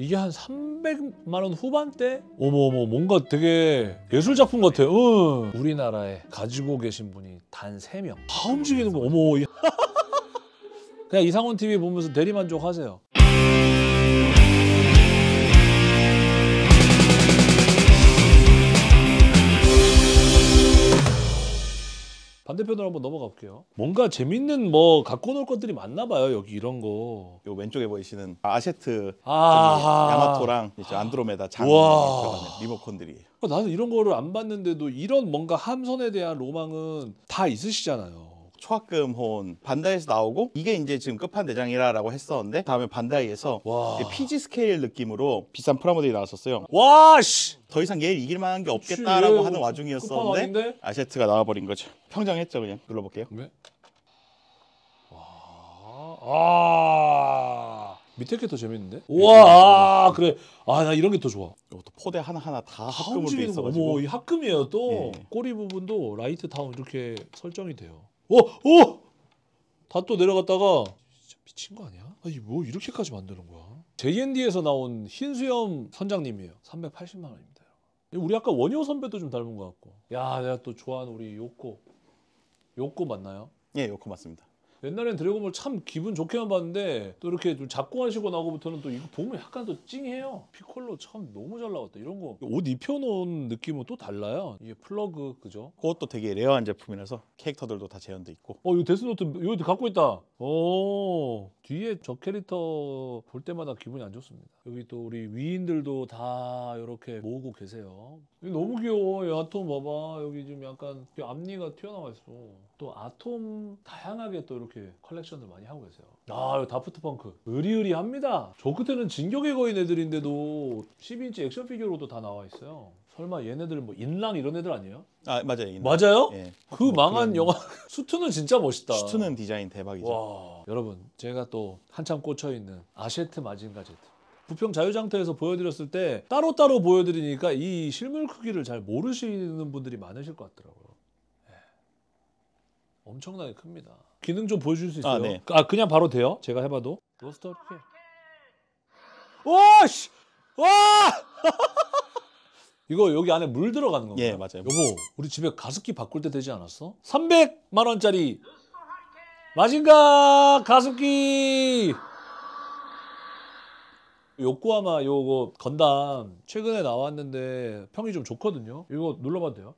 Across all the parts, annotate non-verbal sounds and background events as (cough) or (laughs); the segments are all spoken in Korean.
이게 한 300만 원 후반대? 어머어머 뭔가 되게 예술작품 같아. 응. 우리나라에 가지고 계신 분이 단 3명. 다 움직이는 거 어머. (laughs) 그냥 이상훈 TV 보면서 대리만족하세요. 반대편으로 한번 넘어가 볼게요. 뭔가 재밌는 뭐 갖고 놀 것들이 많나 봐요. 여기 이런 거. 요 왼쪽에 보이시는 아, 아세트 아~ 야마토랑 이제 안드로메다 장우 들어가는 리모컨들이에요. 어, 나는 이런 거를 안 봤는데도 이런 뭔가 함선에 대한 로망은 다 있으시잖아요. 초합금혼 반다이에서 나오고 이게 이제 지금 끝판대장이라고 했었는데 다음에 반다이에서 와. 피지 스케일 느낌으로 비싼 프라모델이 나왔었어요. 와 씨. 더 이상 얘를 이길 만한 게 없겠다라고 그치, 하는 와중이었었는데 아세트가 나와버린 거죠. 평정했죠 그냥 눌러볼게요. 네. 아 밑에 게 더 재밌는데? 네, 와 아, 그래 아 나 이런 게 더 좋아. 이 어, 포대 하나 하나 다 합금으로 돼 있어가지고. 뭐, 이 합금이에요 또 예. 꼬리 부분도 라이트 다운 이렇게 설정이 돼요. 어, 어! 다또 내려갔다가 진짜 미친 거 아니야? 아니 뭐 이렇게까지 만드는 거야? JND에서 나온 흰수염 선장님이에요. 380만 원입니다. 우리 아까 원효 선배도 좀 닮은 것 같고. 야, 내가 또 좋아하는 우리 요코. 요코 맞나요? 예, 요코 맞습니다. 옛날엔 드래곤볼 참 기분 좋게만 봤는데 또 이렇게 좀 작고 하시고 나고부터는 또 이거 보면 약간 또 찡해요. 피콜로 참 너무 잘 나왔다. 이런 거 옷 입혀놓은 느낌은 또 달라요. 이게 플러그 그죠? 그것도 되게 레어한 제품이라서 캐릭터들도 다 재현돼 있고. 어 이거 데스노트 이것 갖고 있다. 오 뒤에 저 캐릭터 볼 때마다 기분이 안 좋습니다. 여기 또 우리 위인들도 다 이렇게 모으고 계세요. 너무 귀여워. 이 아톰 봐봐. 여기 좀 약간 앞니가 튀어나와 있어. 또 아톰 다양하게 또 이렇게 컬렉션을 많이 하고 계세요. 아, 다프트 펑크. 의리의리합니다. 저 끝에는 진격의 거인 애들인데도 12인치 액션 피규어로도 다 나와 있어요. 설마 얘네들은 뭐 인랑 이런 애들 아니에요? 아 맞아요. 인랑. 맞아요? 예. 그 뭐, 망한 그런... 영화 (laughs) 수트는 진짜 멋있다. 수트는 디자인 대박이죠. 와, 여러분 제가 또 한참 꽂혀 있는 아셰트 마징가 제트. 부평 자유장터에서 보여드렸을 때 따로따로 보여드리니까 이 실물 크기를 잘 모르시는 분들이 많으실 것 같더라고요. 네. 엄청나게 큽니다. 기능 좀 보여줄 수 있어요? 아, 네. 아 그냥 바로 돼요? 제가 해봐도? 로스터 이렇게. 오! 씨! 와! (laughs) 이거 여기 안에 물 들어가는 건가요? 예, 맞아요. 여보, 우리 집에 가습기 바꿀 때 되지 않았어? 300만 원짜리 마징가 가습기! 요코하마 요거 건담 최근에 나왔는데 평이 좀 좋거든요. 이거 눌러봐도 돼요?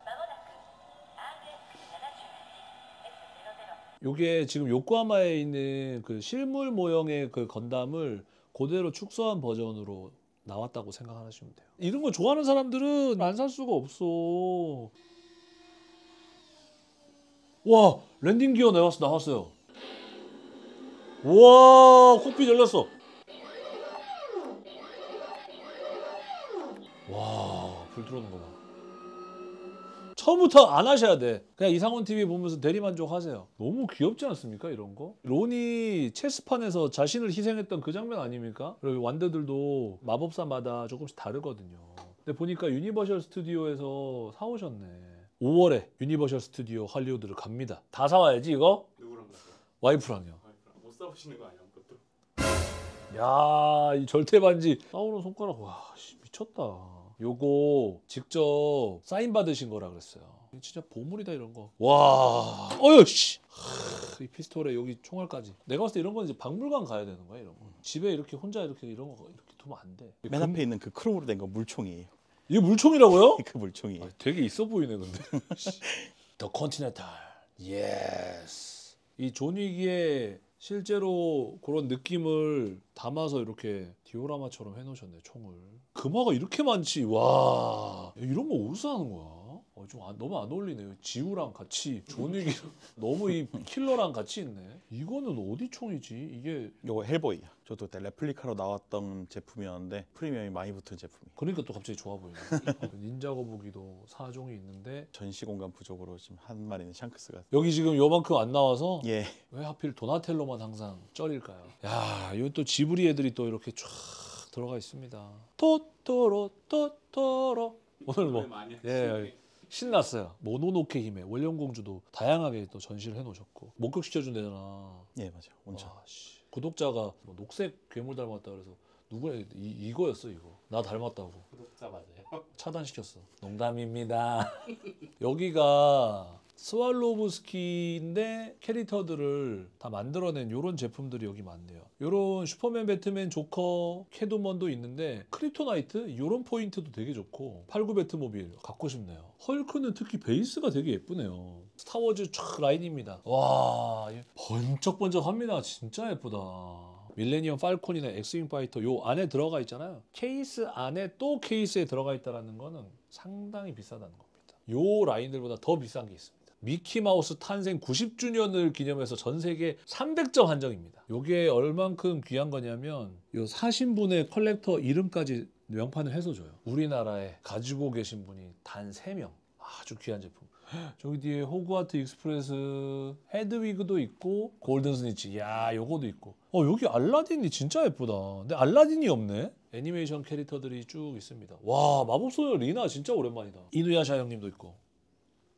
요게 지금 요코하마에 있는 그 실물 모형의 그 건담을 그대로 축소한 버전으로 나왔다고 생각하시면 돼요. 이런 거 좋아하는 사람들은 안 살 수가 없어. 와 랜딩 기어 나왔어 나왔어요. 와 코피 열렸어. 불 들어오는 거 봐. 처음부터 안 하셔야 돼. 그냥 이상원 TV 보면서 대리만족 하세요. 너무 귀엽지 않습니까? 이런 거? 론이 체스판에서 자신을 희생했던 그 장면 아닙니까? 그리고 완대들도 마법사마다 조금씩 다르거든요. 근데 보니까 유니버셜 스튜디오에서 사오셨네. 5월에 유니버셜 스튜디오 할리우드를 갑니다. 다 사와야지 이거? 누구랑 갔어요? 와이프랑요. 와이프랑 못사보시는거 아니야? 아무것도. 야, 이 절대 반지. 싸우는 손가락. 와, 씨, 미쳤다. 요거 직접 사인 받으신 거라 그랬어요. 진짜 보물이다 이런 거. 와, 어휴 씨. 이 피스톨에 여기 총알까지. 내가 봤을 때 이런 건 이제 박물관 가야 되는 거야 이런 거. 집에 이렇게 혼자 이렇게 이런 거 이렇게 두면 안 돼. 맨 금- 앞에 있는 그 크롬으로 된 거 물총이에요. 이게 물총이라고요? (laughs) 그물총이 아, 되게 있어 보이네 근데. 더 컨티넨탈. 예스. 이 존윅기에 실제로 그런 느낌을 담아서 이렇게 디오라마처럼 해놓으셨네 총을 금화가 이렇게 많지 와 이런 거 어디서 하는 거야 어, 좀 안, 너무 안 어울리네요 지우랑 같이 존윅기랑 (laughs) 너무 이 킬러랑 같이 있네 이거는 어디 총이지 이게 이거 헬보이야 저도 그때 레플리카로 나왔던 제품이었는데 프리미엄이 많이 붙은 제품이 그러니까 또 갑자기 좋아 보이요 (laughs) 닌자 거북이도 4종이 있는데 전시 공간 부족으로 지금 한 마리는 샹크스가 여기 지금 요만큼 안 나와서 예왜 하필 도나텔로만 항상 쩔일까요? 야, 요또 지브리 애들이 또 이렇게 쫙 들어가 있습니다. 토토로 토토로 오늘 뭐 네, 예, 신났어요. 모노노케 힘에 월령공주도 다양하게 또 전시를 해놓으셨고 목격시켜준 대잖아네 예, 맞아요 온천 와, 아, 씨. 구독자가 뭐 녹색 괴물 닮았다 그래서 누구야 이, 이거였어 이거 나 닮았다고 구독자 맞아요? (laughs) 차단시켰어 농담입니다 (laughs) 여기가 스왈로브스키인데 캐릭터들을 다 만들어낸 이런 제품들이 여기 많네요. 요런 슈퍼맨, 배트맨, 조커, 캐도먼도 있는데 크립토나이트 이런 포인트도 되게 좋고 89 배트모빌 갖고 싶네요. 헐크는 특히 베이스가 되게 예쁘네요. 스타워즈 촥 라인입니다. 와 예. 번쩍번쩍합니다. 진짜 예쁘다. 밀레니엄 팔콘이나 엑스윙 파이터 요 안에 들어가 있잖아요. 케이스 안에 또 케이스에 들어가 있다는 거는 상당히 비싸다는 겁니다. 요 라인들보다 더 비싼 게 있습니다. 미키마우스 탄생 90주년을 기념해서 전 세계 300점 한정입니다. 이게 얼만큼 귀한 거냐면 이 사신 분의 컬렉터 이름까지 명판을 해서 줘요. 우리나라에 가지고 계신 분이 단 3명. 아주 귀한 제품. 저기 뒤에 호그와트 익스프레스 헤드위그도 있고 골든 스니치 야 요거도 있고 어 여기 알라딘이 진짜 예쁘다 근데 알라딘이 없네 애니메이션 캐릭터들이 쭉 있습니다 와 마법소녀 리나 진짜 오랜만이다 이누야샤 형님도 있고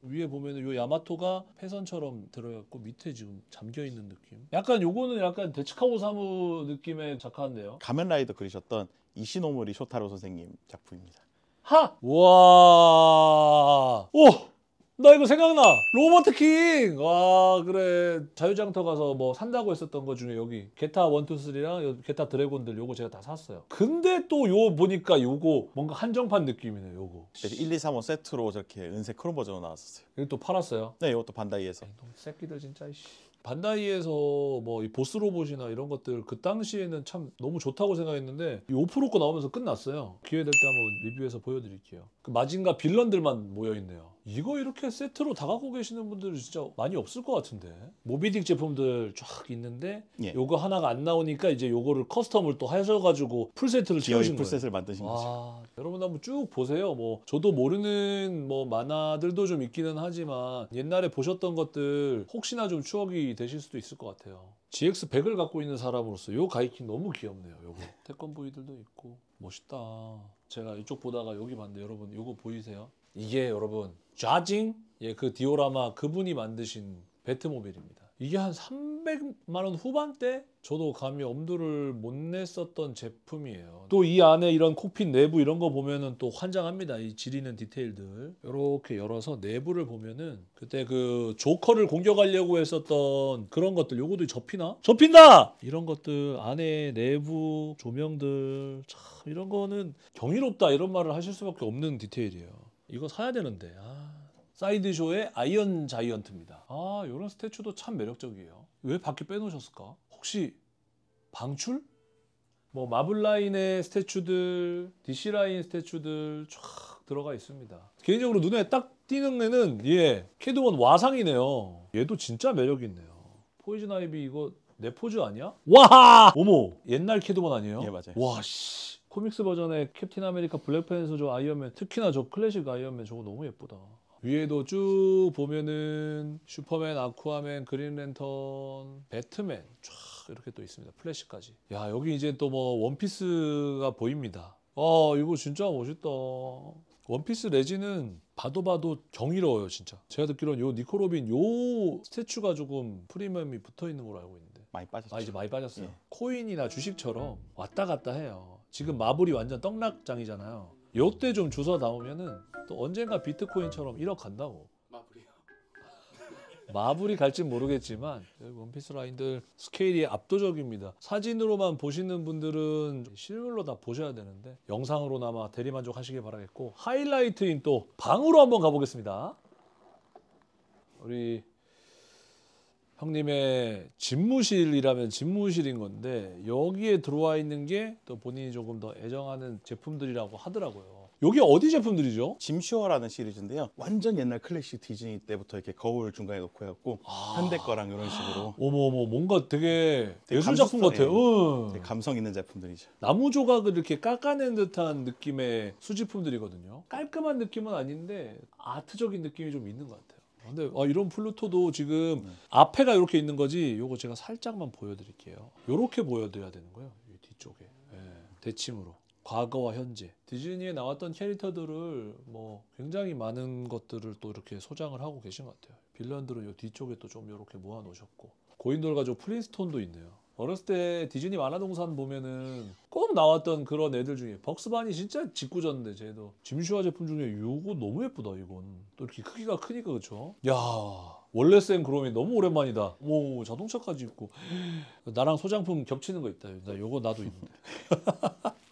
위에 보면은 요 야마토가 패선처럼 들어갔고 밑에 지금 잠겨 있는 느낌. 약간 요거는 약간 데츠카고 사무 느낌의 작화인데요 가면라이더 그리셨던 이시노모리 쇼타로 선생님 작품입니다. 하! 와! 오! 나 이거 생각나. 로버트 킹. 와 그래 자유장터 가서 뭐 산다고 했었던 거 중에 여기 게타 원투쓰리랑 게타 드래곤들 요거 제가 다 샀어요. 근데 또 요 보니까 요거 뭔가 한정판 느낌이네 요거. 1, 2, 3호 세트로 저렇게 은색 크롬 버전으로 나왔었어요. 이거 또 팔았어요? 네 이것도 반다이에서. 아이, 새끼들 진짜 이씨. 반다이에서 뭐 이 보스 로봇이나 이런 것들 그 당시에는 참 너무 좋다고 생각했는데 이 오프로코 나오면서 끝났어요. 기회 될 때 한번 리뷰해서 보여드릴게요. 그 마징가 빌런들만 모여 있네요. 이거 이렇게 세트로 다 갖고 계시는 분들은 진짜 많이 없을 것 같은데 모비딕 제품들 쫙 있는데 예. 요거 하나가 안 나오니까 이제 요거를 커스텀을 또 하셔가지고 풀세트를 채우신 거예요. 풀 만드신 거죠. 아, 여러분 한번 쭉 보세요. 뭐 저도 모르는 뭐 만화들도 좀 있기는 하지만 옛날에 보셨던 것들 혹시나 좀 추억이 되실 수도 있을 것 같아요. GX100을 갖고 있는 사람으로서 요 가이킹 너무 귀엽네요. 요거 태권보이들도 있고 멋있다. 제가 이쪽 보다가 여기 봤는데 여러분 요거 보이세요? 이게 여러분 좌징 예, 그 디오라마 그분이 만드신 배트모빌입니다. 이게 한 300만원 후반대? 저도 감히 엄두를 못 냈었던 제품이에요. 또 이 안에 이런 콕핏 내부 이런 거 보면은 또 환장합니다. 이 지리는 디테일들. 이렇게 열어서 내부를 보면은 그때 그 조커를 공격하려고 했었던 그런 것들. 요거도 접히나? 접힌다! 이런 것들 안에 내부 조명들 참 이런 거는 경이롭다 이런 말을 하실 수밖에 없는 디테일이에요. 이거 사야 되는데 아. 사이드쇼의 아이언 자이언트입니다 아요런 스태츄도 참 매력적이에요 왜 밖에 빼놓으셨을까? 혹시 방출? 뭐 마블라인의 스태츄들 DC라인 스태츄들 쫙 들어가 있습니다 개인적으로 눈에 딱 띄는 애는 예 캐드원 와상이네요 얘도 진짜 매력이 있네요 포이즌 아이비 이거 내 포즈 아니야? 와! 어머! 옛날 캐드원 아니에요? 예, 맞아요. 와, 씨. 코믹스 버전의 캡틴 아메리카 블랙 팬서 저 아이언맨 특히나 저 클래식 아이언맨 저거 너무 예쁘다. 위에도 쭉 보면은 슈퍼맨, 아쿠아맨, 그린랜턴, 배트맨 쫙 이렇게 또 있습니다. 플래시까지. 야 여기 이제 또 뭐 원피스가 보입니다. 아 이거 진짜 멋있다. 원피스 레진은 봐도 봐도 경이로워요 진짜 제가 듣기로는 요 니코로빈 요 스태츄가 조금 프리미엄이 붙어있는 걸로 알고 있는데 많이 빠졌죠 아 이제 많이 빠졌어요 예. 코인이나 주식처럼 왔다 갔다 해요 지금 마블이 완전 떡락장이잖아요 요때 좀 주워 나오면은또 언젠가 비트코인처럼 1억 간다고 마블이 갈지 모르겠지만 원피스 라인들 스케일이 압도적입니다. 사진으로만 보시는 분들은 실물로 다 보셔야 되는데 영상으로나마 대리만족 하시길 바라겠고 하이라이트인 또 방으로 한번 가보겠습니다. 우리 형님의 집무실이라면 집무실인 건데 여기에 들어와 있는 게 또 본인이 조금 더 애정하는 제품들이라고 하더라고요. 여기 어디 제품들이죠? 짐슈어라는 시리즈인데요. 완전 옛날 클래식 디즈니 때부터 이렇게 거울 중간에 놓고 해갖고 아. 현대 거랑 이런 식으로. 어머 어머 뭔가 되게, 되게 예술 작품 같아요. 예, 응. 감성 있는 제품들이죠. 나무 조각을 이렇게 깎아낸 듯한 느낌의 수집품들이거든요. 깔끔한 느낌은 아닌데 아트적인 느낌이 좀 있는 것 같아요. 아, 근데 아, 이런 플루토도 지금 네. 앞에가 이렇게 있는 거지 요거 제가 살짝만 보여드릴게요 요렇게 보여드려야 되는 거예요 뒤쪽에 네. 예, 대칭으로 과거와 현재 디즈니에 나왔던 캐릭터들을 뭐 굉장히 많은 것들을 또 이렇게 소장을 하고 계신 것 같아요. 빌런들은 요 뒤쪽에 또 좀 이렇게 모아 놓으셨고 고인돌 가족 프린스톤도 있네요. 어렸을 때 디즈니 만화동산 보면은 꼭 나왔던 그런 애들 중에 벅스반이 진짜 짓궂었는데 쟤도 짐슈아 제품 중에 요거 너무 예쁘다 이건 또 이렇게 크기가 크니까 그쵸 야 원래 쌤 그롬이 너무 오랜만이다 오 자동차까지 있고 나랑 소장품 겹치는 거 있다 나 요거 나도 있는데 (laughs)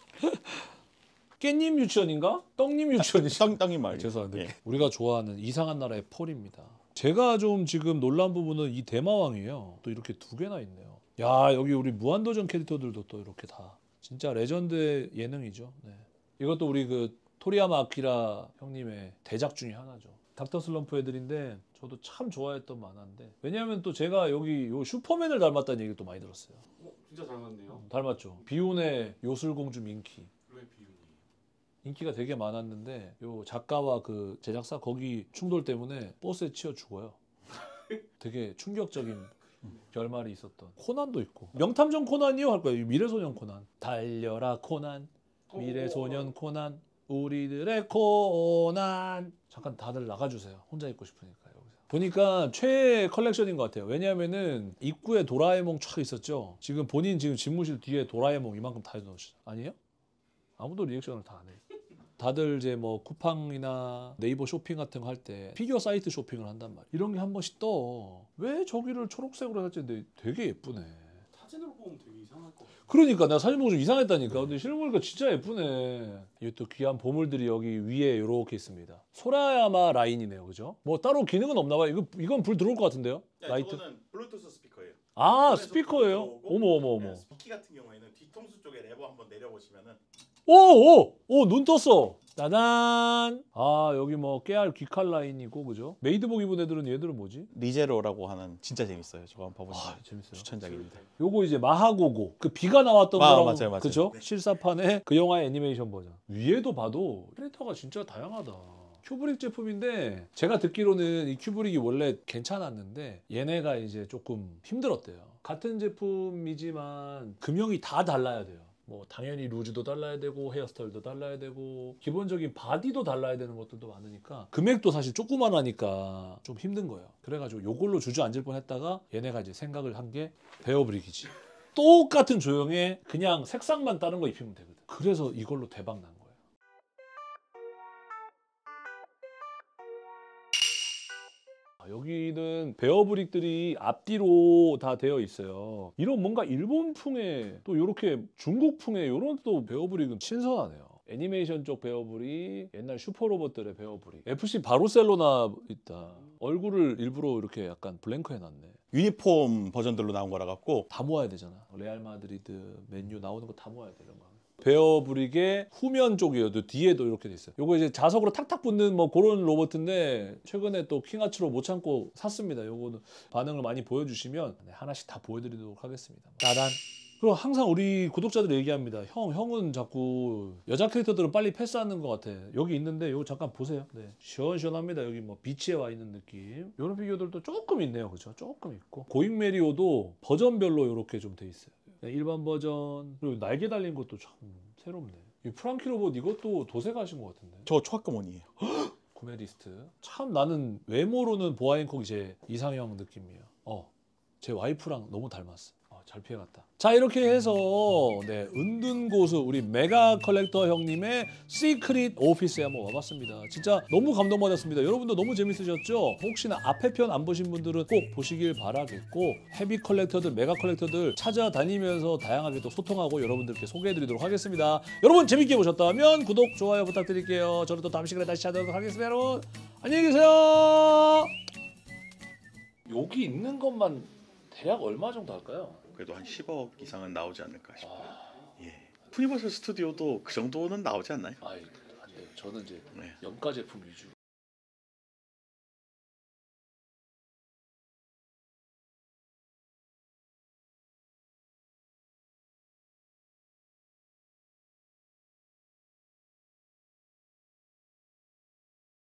깻잎 유치원인가? 떡잎 유치원이죠. 땅, 땅님 말. 죄송한데 예. 우리가 좋아하는 이상한 나라의 폴입니다. 제가 좀 지금 놀란 부분은 이 대마왕이에요. 또 이렇게 두 개나 있네요. 야 여기 우리 무한도전 캐릭터들도 또 이렇게 다 진짜 레전드 예능이죠. 네. 이것도 우리 그 토리야마 아키라 형님의 대작 중에 하나죠. 닥터 슬럼프 애들인데 저도 참 좋아했던 만화인데 왜냐하면 또 제가 여기 요 슈퍼맨을 닮았다는 얘기도 많이 들었어요. 어, 진짜 닮았네요. 음, 닮았죠. 비운의 요술공주 민키. 인기가 되게 많았는데 요 작가와 그 제작사 거기 충돌 때문에 버스에 치여 죽어요. (laughs) 되게 충격적인 결말이 있었던 코난도 있고 명탐정 코난이요 할 거예요 미래소년 코난 달려라 코난 미래소년 코난 우리들의 코난 잠깐 다들 나가주세요 혼자 있고 싶으니까 여 보니까 최애 컬렉션인 것 같아요 왜냐하면은 입구에 도라에몽 촥 있었죠 지금 본인 지금 집무실 뒤에 도라에몽 이만큼 다 해놓으시죠 아니에요? 아무도 리액션을 다 안 해요 다들 이제 뭐 쿠팡이나 네이버 쇼핑 같은 거 할 때 피규어 사이트 쇼핑을 한단 말이야. 이런 게 한 번씩 떠. 왜 저기를 초록색으로 해놨지? 되게 예쁘네. 사진으로 보면 되게 이상할 것 같아. 그러니까 내가 사진 보고 좀 이상했다니까. 근데 실물 보니까 진짜 예쁘네. 이게 또 귀한 보물들이 여기 위에 이렇게 있습니다. 소라야마 라인이네요, 그죠? 뭐 따로 기능은 없나 봐요. 이거 이건 불 들어올 것 같은데요? 네, 라이트. 저거는 블루투스 스피커예요. 아 스피커예요? 어머 어머 어머. 네, 스피키 같은 경우에는 뒤통수 쪽에 레버 한번 내려보시면은 오! 오! 오! 눈 떴어! 따단! 아 여기 뭐 깨알 귀칼 라인이고 그죠? 메이드복 입은 애들은 얘들은 뭐지? 리제로라고 하는 진짜 재밌어요. 저거 한번 봐보세요. 아, 재밌어요. 추천작입니다. 요거 이제 마하고고 그 비가 나왔던 아, 거랑 맞아요, 맞아요. 그죠? 네. 실사판의 그 영화의 애니메이션 버전. 위에도 봐도 캐릭터가 진짜 다양하다. 큐브릭 제품인데 제가 듣기로는 이 큐브릭이 원래 괜찮았는데 얘네가 이제 조금 힘들었대요. 같은 제품이지만 금형이 다 달라야 돼요. 뭐 당연히 루즈도 달라야 되고 헤어스타일도 달라야 되고 기본적인 바디도 달라야 되는 것들도 많으니까 금액도 사실 조그만하니까 좀 힘든 거예요. 그래가지고 요걸로 주저앉을 뻔했다가 얘네가 이제 생각을 한 게 베어브릭이지. 똑같은 조형에 그냥 색상만 다른 거 입히면 되거든. 그래서 이걸로 대박 난 거야. 아, 여기는 베어브릭들이 앞뒤로 다 되어 있어요. 이런 뭔가 일본풍의 또 이렇게 중국풍의 이런 또 베어브릭은 신선하네요. 애니메이션 쪽베어브릭 옛날 슈퍼로봇들의 베어브릭 FC 바르셀로나 있다 얼굴을 일부러 이렇게 약간 블랭크 해놨네 유니폼 버전들로 나온 거라 갖고 다 모아야 되잖아 레알 마드리드 맨유 나오는 거 다 모아야 되는 거야 베어 브릭의 후면 쪽이어도 뒤에도 이렇게 돼 있어요. 요거 이제 자석으로 탁탁 붙는 뭐 그런 로봇인데 최근에 또 킹아츠로 못 참고 샀습니다. 요거는 반응을 많이 보여주시면 네, 하나씩 다 보여드리도록 하겠습니다. 따단. 그리고 항상 우리 구독자들 얘기합니다. 형, 형은 자꾸 여자 캐릭터들은 빨리 패스하는 것 같아. 여기 있는데 이거 잠깐 보세요. 네. 시원시원합니다. 여기 뭐 비치에 와 있는 느낌. 이런 피규어들도 조금 있네요. 그죠 조금 있고. 고잉 메리오도 버전별로 이렇게 좀 돼 있어요. 일반 버전 그리고 날개 달린 것도 참 새롭네. 이 프랑키 로봇 이것도 도색하신 것 같은데. 저 초합금원이에요. (gasps) 구매 리스트. 참 나는 외모로는 보아앵콕 이제 이상형 느낌이야. 어, 제 와이프랑 너무 닮았어. 잘 피해갔다. 자 이렇게 해서 네 은둔 고수 우리 메가 컬렉터 형님의 시크릿 오피스에 한번 와봤습니다. 진짜 너무 감동받았습니다. 여러분도 너무 재밌으셨죠? 혹시나 앞에 편 안 보신 분들은 꼭 보시길 바라겠고 헤비 컬렉터들 메가 컬렉터들 찾아다니면서 다양하게 또 소통하고 여러분들께 소개해드리도록 하겠습니다. 여러분 재밌게 보셨다면 구독 좋아요 부탁드릴게요. 저는 또 다음 시간에 다시 찾아오도록 하겠습니다. 여러분 안녕히 계세요. 여기 있는 것만 대략 얼마 정도 할까요? 그래도 한 10억 이상은 나오지 않을까 싶어요. 아... 예. 푸니버셜 스튜디오도 그 정도는 나오지 않나요? 아, 안 돼요. 저는 이제 네. 염가 제품 위주로